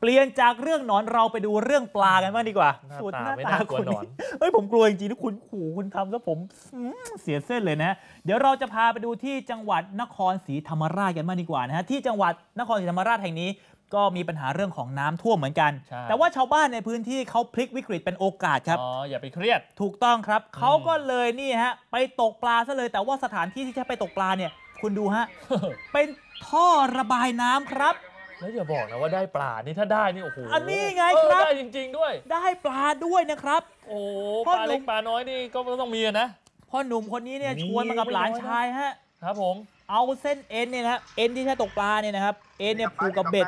เปลี่ยนจากเรื่องหนอนเราไปดูเรื่องปลากันบ้างดีกว่าสุดหน้าตาคุณเฮ้ยผมกลัวจริงๆทุกคุณขู่คุณทำแล้วผมเสียเส้นเลยนะ เดี๋ยวเราจะพาไปดูที่จังหวัดนครศรีธรรมราชกันบ้างดีกว่านะฮะ ที่จังหวัดนครศรีธรรมราชแห่งนี้ ก็มีปัญหาเรื่องของน้ำท่วมเหมือนกัน แต่ว่าชาวบ้านในพื้นที่เขาพลิกวิกฤตเป็นโอกาสครับ อ๋ออย่าไปเครียดถูกต้องครับเขาก็เลยนี่ฮะ ไปตกปลาซะเลย แต่ว่าสถานที่ที่จะไปตกปลาเนี่ย คุณดูฮะเป็นท่อระบายน้ำครับแล้วอย่าบอกนะว่าได้ปลา นี่ถ้าได้นี่โอ้โหอันนี้ไงครับ ได้จริง ๆด้วย ได้ปลาด้วยนะครับ โอ้ปลาเล็กปลาน้อยนี่ก็ต้องมีะนะพ่อหนุ่มคนนี้เนี่ย ชวนมากับหลานชายฮะ ครับ ผม เอาเส้นเอ็นเนี่ยนะับ เอ็นที่ใช้ตกปลาเนี่ยนะครับ เอ็นเนี่ยผูกกับเบ็ด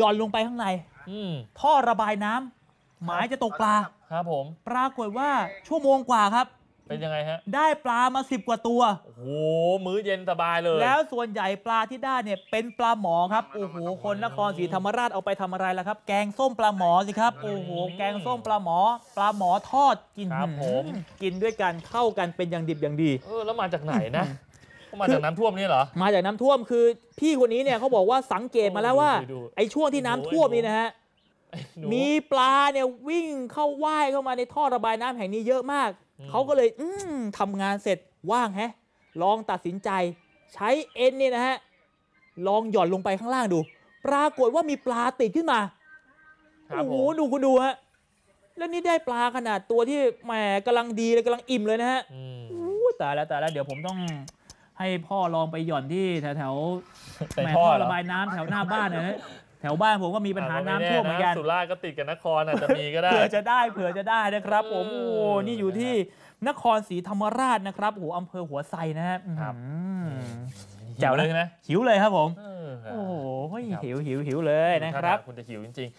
ย่อนลงไปข้างใน อืท่อระบายน้ำหมายจะตกปลา ครับ ผม ปรากฏว่าชั่วโมงกว่าครับเป็นยังไงฮะได้ปลามาสิบกว่าตัว โอ้โห มื้อเย็นสบายเลย แล้วส่วนใหญ่ปลาที่ได้เนี่ยเป็นปลาหมอครับโอ้โหคนนครศรีธรรมราชเอาไปทำอะไรล่ะครับ แกงส้มปลาหมอสิครับโอ้โหแกงส้มปลาหมอ ปลาหมอทอดกินครับผมกินด้วยกันเข้ากันเป็นอย่างดิบอย่างดีเออแล้วมาจากไหนนะมาจากน้ำท่วมนี่เหรอมาจากน้ำท่วมคือพี่คนนี้เนี่ยเขาบอกว่าสังเกตมาแล้วว่าไอ้ช่วงที่น้ำท่วมนี่นะฮะมีปลาเนี่ยวิ่งเข้าว่ายเข้ามาในท่อระบายน้ำแห่งนี้เยอะมาก เขาก็เลย อืทำงานเสร็จว่างแฮะ ลองตัดสินใจ ใช้เอ็นเนี่ยนะฮะ ลองหย่อนลงไปข้างล่างดู ปรากฏว่ามีปลาติดขึ้นมาโอ้โหดูคุณดูฮะแล้วนี่ได้ปลาขนาดตัวที่แหมกำลังดีเลยกำลังอิ่มเลยนะฮะอู้ตายแล้วตายแล้วเดี๋ยวผมต้อง ให้พ่อลองไปหย่อนที่แถวแถวแหมท่อระบายน้ำแถวหน้าบ้านนะฮะแถวบ้านผมก็มีปัญหาน้ำท่วมเหมือนกัน สุราษฎร์ก็ติดกับนครอาจจะมีก็ได้ เผื่อจะได้ เผื่อจะได้นะครับผม โอ้นี่อยู่ที่นครศรีธรรมราชนะครับโหอำเภอหัวไซนะครับจ๋วเลยนะ หิวเลยครับผม โอ้โหหิวหิวหิวเลยนะครับ คุณจะหิวจริง